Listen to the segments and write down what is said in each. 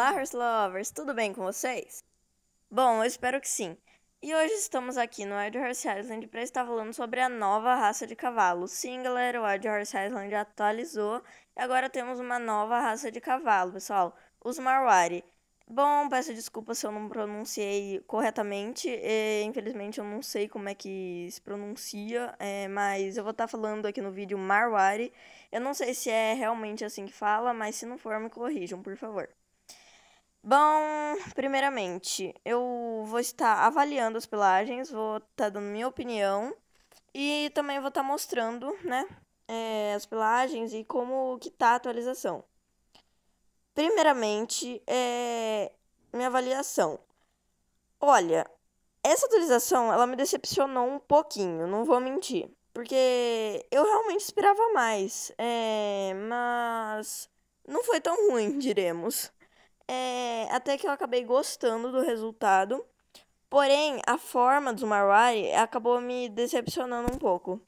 Olá, Horse Lovers! Tudo bem com vocês? Bom, eu espero que sim. E hoje estamos aqui no Wild Horse Island para estar falando sobre a nova raça de cavalo. Sim, galera, o Wild Horse Island atualizou e agora temos uma nova raça de cavalo, pessoal, os Marwari. Bom, peço desculpa se eu não pronunciei corretamente. E, infelizmente eu não sei como é que se pronuncia, é, mas eu vou estar falando aqui no vídeo Marwari. Eu não sei se é realmente assim que fala, mas se não for, me corrijam, por favor. Bom, primeiramente, eu vou estar avaliando as pilagens, vou estar tá dando minha opinião e também vou estar tá mostrando, né, é, as pilagens e como que tá a atualização. Primeiramente, é minha avaliação. Olha, essa atualização, ela me decepcionou um pouquinho, não vou mentir, porque eu realmente esperava mais, é, mas não foi tão ruim, diremos. É, até que eu acabei gostando do resultado. Porém, a forma do Marwari acabou me decepcionando um pouco.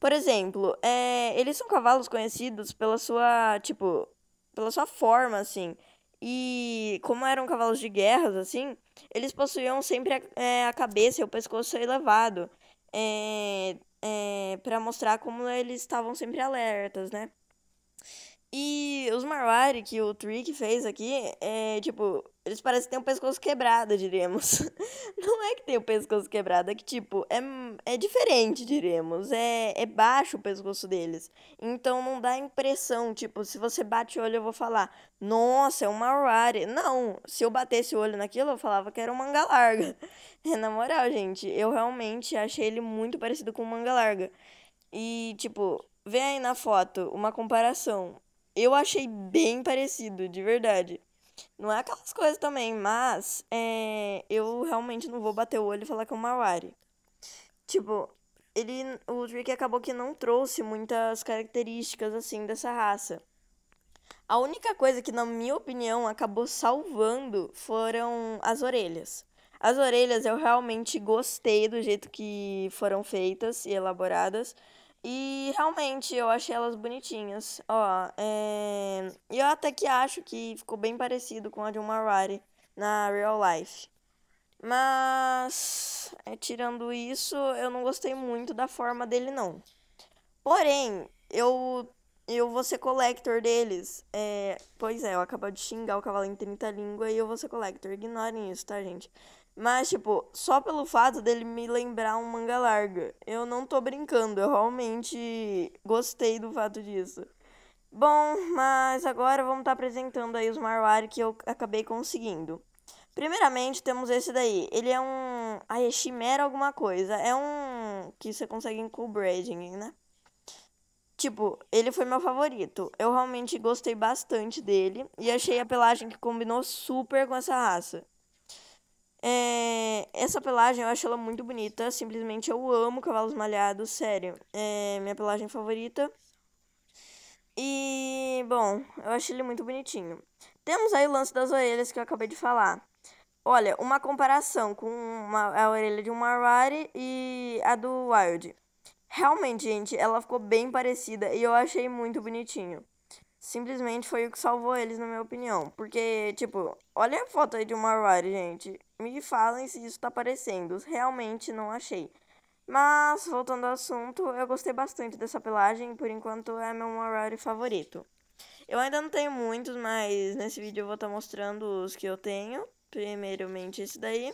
Por exemplo, é, eles são cavalos conhecidos pela sua, tipo, pela sua forma, assim. E como eram cavalos de guerras, assim, eles possuíam sempre a, é, a cabeça e o pescoço elevado. É, é, para mostrar como eles estavam sempre alertas, né? E os Marwari que o Trick fez aqui, é tipo, eles parecem que têm um pescoço quebrado, diremos Não é que tem o pescoço quebrado, é que, tipo, é, é diferente, diremos É, é baixo o pescoço deles. Então não dá impressão, tipo, se você bate o olho, eu vou falar, nossa, é um Marwari. Não, se eu batesse o olho naquilo, eu falava que era um manga larga. É, na moral, gente, eu realmente achei ele muito parecido com um manga larga. E, tipo, vê aí na foto uma comparação eu achei bem parecido, de verdade. Não é aquelas coisas também, mas é, eu realmente não vou bater o olho e falar que é o Mawari. Tipo, ele, o Drake acabou que não trouxe muitas características assim dessa raça. A única coisa que, na minha opinião, acabou salvando foram as orelhas. As orelhas eu realmente gostei do jeito que foram feitas e elaboradas. E realmente eu achei elas bonitinhas. Ó, é... eu até que acho que ficou bem parecido com a de uma Rari na real life. Mas, é, tirando isso, eu não gostei muito da forma dele, não. Porém, eu, eu vou ser collector deles. É... pois é, eu acabo de xingar o cavalo em 30 línguas e eu vou ser collector. Ignorem isso, tá, gente? Mas, tipo, só pelo fato dele me lembrar um manga larga. Eu não tô brincando, eu realmente gostei do fato disso. Bom, mas agora vamos estar tá apresentando aí os Marwari que eu acabei conseguindo. Primeiramente, temos esse daí. Ele é um... Ai, é chimera alguma coisa. É um... Que você consegue em cool braiding, né? Tipo, ele foi meu favorito. Eu realmente gostei bastante dele. E achei a pelagem que combinou super com essa raça. É, essa pelagem eu acho ela muito bonita. Simplesmente eu amo cavalos malhados, sério. É minha pelagem favorita. E, bom, eu achei ele muito bonitinho. Temos aí o lance das orelhas que eu acabei de falar. Olha, uma comparação com uma, a orelha de um Marwari e a do Wild. Realmente, gente, ela ficou bem parecida e eu achei muito bonitinho simplesmente foi o que salvou eles, na minha opinião. Porque, tipo, olha a foto aí de uma Rare, gente. Me falem se isso tá aparecendo. Realmente não achei. Mas, voltando ao assunto, eu gostei bastante dessa pelagem. Por enquanto, é meu Rare favorito. Eu ainda não tenho muitos, mas nesse vídeo eu vou estar tá mostrando os que eu tenho. Primeiramente esse daí.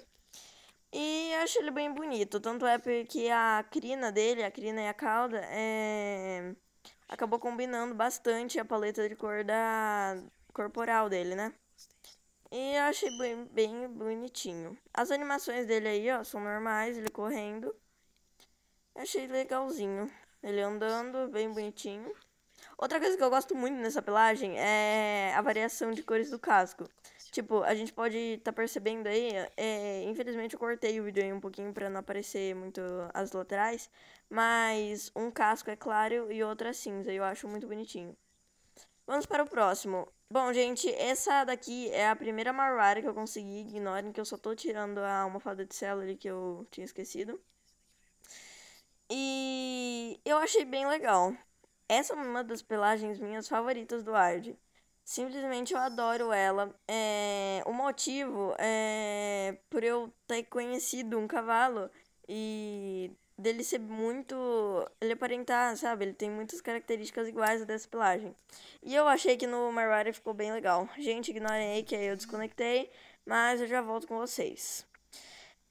E eu acho ele bem bonito. Tanto é porque a crina dele, a crina e a cauda, é acabou combinando bastante a paleta de cor da corporal dele, né? E eu achei bem, bem bonitinho. As animações dele aí, ó, são normais, ele correndo. Eu achei legalzinho. Ele andando, bem bonitinho. Outra coisa que eu gosto muito nessa pelagem é a variação de cores do casco. Tipo, a gente pode estar tá percebendo aí, é, infelizmente eu cortei o vídeo aí um pouquinho para não aparecer muito as laterais, mas um casco é claro e outro é cinza, eu acho muito bonitinho. Vamos para o próximo. Bom, gente, essa daqui é a primeira Marwara que eu consegui, ignorem que eu só tô tirando a almofada de celery que eu tinha esquecido. E eu achei bem legal. Essa é uma das pelagens minhas favoritas do Ard. Simplesmente eu adoro ela. É, o motivo é por eu ter conhecido um cavalo e dele ser muito. Ele aparentar, sabe? Ele tem muitas características iguais à dessa pilagem. E eu achei que no Marwari ficou bem legal. Gente, ignorem aí que aí eu desconectei, mas eu já volto com vocês.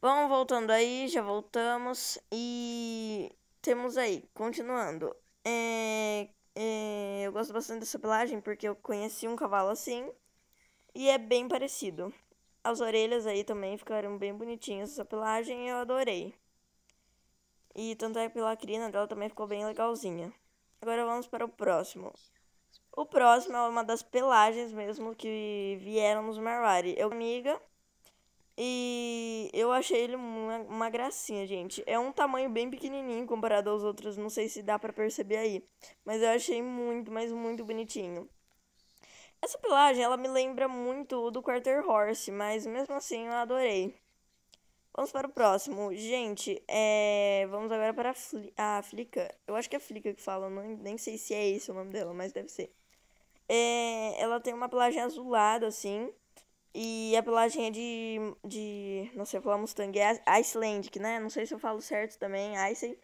Bom, voltando aí, já voltamos e temos aí, continuando. É, é, eu gosto bastante dessa pelagem porque eu conheci um cavalo assim e é bem parecido. As orelhas aí também ficaram bem bonitinhas essa pelagem e eu adorei. E tanto é que a crina dela também ficou bem legalzinha. Agora vamos para o próximo. O próximo é uma das pelagens mesmo que vieram nos Marwari. Eu, é amiga, e eu achei ele uma, uma, gracinha, gente. É um tamanho bem pequenininho comparado aos outros, não sei se dá para perceber aí. Mas eu achei muito, mas muito bonitinho. Essa pelagem, ela me lembra muito do Quarter Horse, mas mesmo assim eu adorei. Vamos para o próximo. Gente, é... vamos agora para a, Fli... ah, a Flica. Eu acho que é a Flica que fala, não, nem sei se é esse o nome dela, mas deve ser. É... Ela tem uma pelagem azulada, assim, e a pelagem é de, de. Não sei falar Mustang, é Icelandic, né? Não sei se eu falo certo também, Iceland.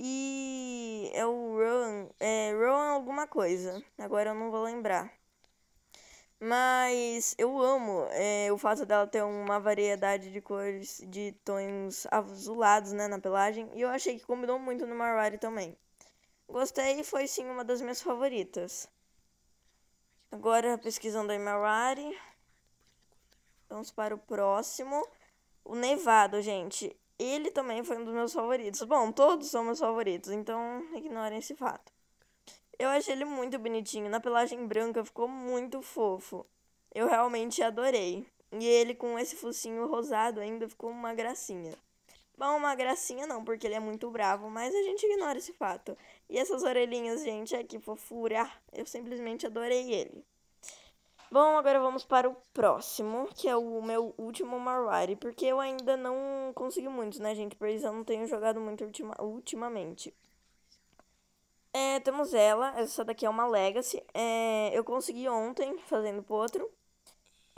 E é o Rowan, é Rowan alguma coisa. Agora eu não vou lembrar. Mas eu amo é, o fato dela ter uma variedade de cores, de tons azulados né, na pelagem. E eu achei que combinou muito no Marwari também. Gostei e foi sim uma das minhas favoritas. Agora pesquisando em Marwari. Vamos para o próximo. O Nevado, gente. Ele também foi um dos meus favoritos. Bom, todos são meus favoritos, então ignorem esse fato. Eu achei ele muito bonitinho. Na pelagem branca ficou muito fofo. Eu realmente adorei. E ele com esse focinho rosado ainda ficou uma gracinha. Bom, uma gracinha não, porque ele é muito bravo, mas a gente ignora esse fato. E essas orelhinhas, gente, é que fofura. Eu simplesmente adorei ele. Bom, agora vamos para o próximo, que é o meu último Marwari, porque eu ainda não consegui muitos, né, gente? por isso eu não tenho jogado muito ultima ultimamente. É, temos ela, essa daqui é uma Legacy. É, eu consegui ontem, fazendo pro outro.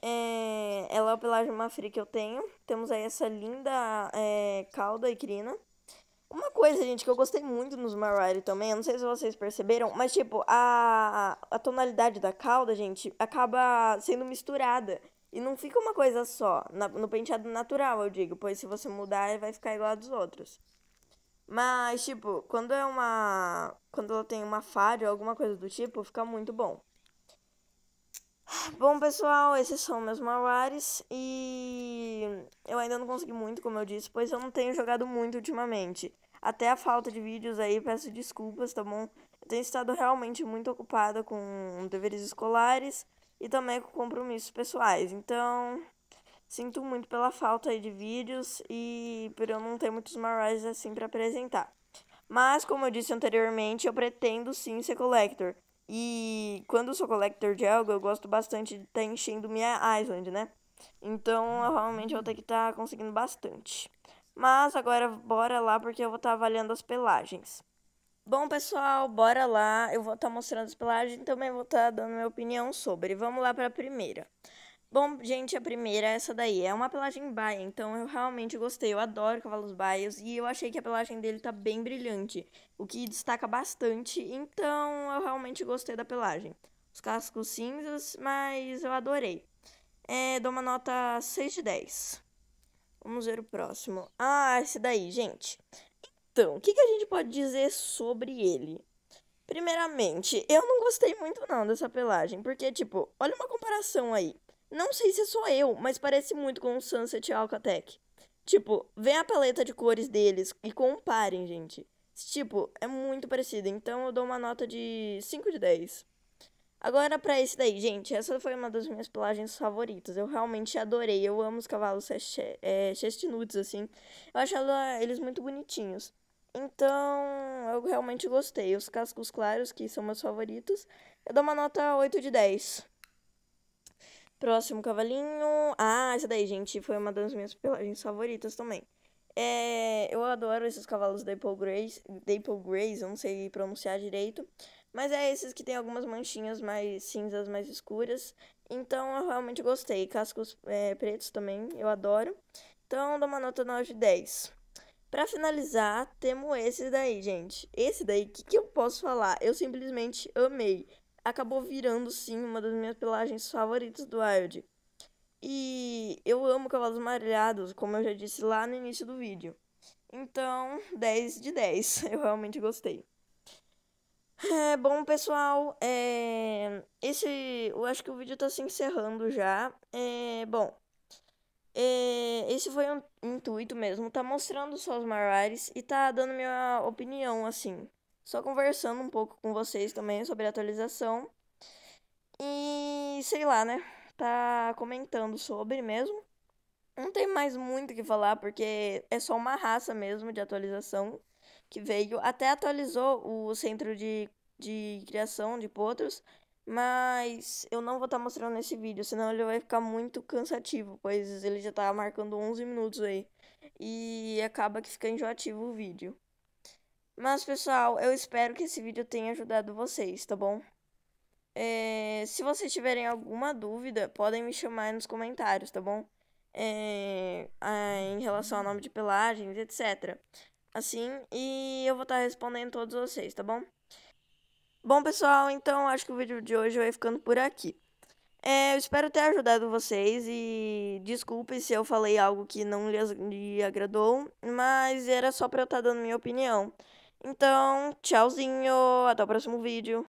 É, ela é o pelagem mafri que eu tenho. Temos aí essa linda é, cauda e crina. Uma coisa, gente, que eu gostei muito nos Mariah também, eu não sei se vocês perceberam, mas tipo, a, a tonalidade da cauda, gente, acaba sendo misturada. E não fica uma coisa só, na, no penteado natural, eu digo, pois se você mudar, vai ficar igual a dos outros. Mas, tipo, quando é uma. Quando ela tem uma falha ou alguma coisa do tipo, fica muito bom. Bom, pessoal, esses são meus malares e eu ainda não consegui muito, como eu disse, pois eu não tenho jogado muito ultimamente. Até a falta de vídeos aí, peço desculpas, tá bom? Eu tenho estado realmente muito ocupada com deveres escolares e também com compromissos pessoais. Então, sinto muito pela falta aí de vídeos e por eu não ter muitos Marais assim para apresentar. Mas, como eu disse anteriormente, eu pretendo sim ser collector. E quando eu sou collector de algo, eu gosto bastante de estar tá enchendo minha island, né? Então, eu realmente vou ter que estar tá conseguindo bastante. Mas agora bora lá porque eu vou estar tá avaliando as pelagens. Bom, pessoal, bora lá. Eu vou estar tá mostrando as pelagens e também vou estar tá dando minha opinião sobre. Vamos lá para a primeira. Bom, gente, a primeira é essa daí. É uma pelagem baia, então eu realmente gostei. Eu adoro cavalos baios e eu achei que a pelagem dele tá bem brilhante, o que destaca bastante. Então eu realmente gostei da pelagem. Os cascos cinzas, mas eu adorei é, dou uma nota 6 de 10. Vamos ver o próximo. Ah, esse daí, gente. Então, o que, que a gente pode dizer sobre ele? Primeiramente, eu não gostei muito não dessa pelagem, porque, tipo, olha uma comparação aí. Não sei se é sou eu, mas parece muito com o Sunset Alcatec. Tipo, vem a paleta de cores deles e comparem, gente. Tipo, é muito parecido, então eu dou uma nota de 5 de 10. Agora para esse daí, gente, essa foi uma das minhas pelagens favoritas. Eu realmente adorei. Eu amo os cavalos é, chestinudes, assim. Eu acho eles muito bonitinhos. Então, eu realmente gostei. Os cascos claros, que são meus favoritos, eu dou uma nota 8 de 10. Próximo cavalinho. Ah, essa daí, gente, foi uma das minhas pelagens favoritas também. É, eu adoro esses cavalos da Apple Grace, da Grace, eu não sei pronunciar direito. Mas é esses que tem algumas manchinhas mais cinzas, mais escuras. Então eu realmente gostei. Cascos é, pretos também, eu adoro. Então dou uma nota 9 de 10. Pra finalizar, temos esse daí, gente. Esse daí, o que, que eu posso falar? Eu simplesmente amei. Acabou virando, sim, uma das minhas pelagens favoritas do Wild. E eu amo cavalos amarelhados, como eu já disse lá no início do vídeo. Então, 10 de 10. Eu realmente gostei. É, bom, pessoal, é, esse, eu acho que o vídeo tá se encerrando já. É, bom, é, esse foi um intuito mesmo, tá mostrando só os Marares e tá dando minha opinião, assim. Só conversando um pouco com vocês também sobre a atualização. E, sei lá, né, tá comentando sobre mesmo. Não tem mais muito o que falar, porque é só uma raça mesmo de atualização que veio, até atualizou o centro de, de criação de potros, mas eu não vou estar tá mostrando nesse vídeo, senão ele vai ficar muito cansativo, pois ele já tá marcando 11 minutos aí. E acaba que fica enjoativo o vídeo. Mas pessoal, eu espero que esse vídeo tenha ajudado vocês, tá bom? É, se vocês tiverem alguma dúvida, podem me chamar nos comentários, tá bom? É, em relação ao nome de pelagens, etc assim, e eu vou estar tá respondendo todos vocês, tá bom? Bom, pessoal, então acho que o vídeo de hoje vai ficando por aqui. É, eu espero ter ajudado vocês e desculpe se eu falei algo que não lhe agradou, mas era só pra eu estar tá dando minha opinião. Então, tchauzinho, até o próximo vídeo.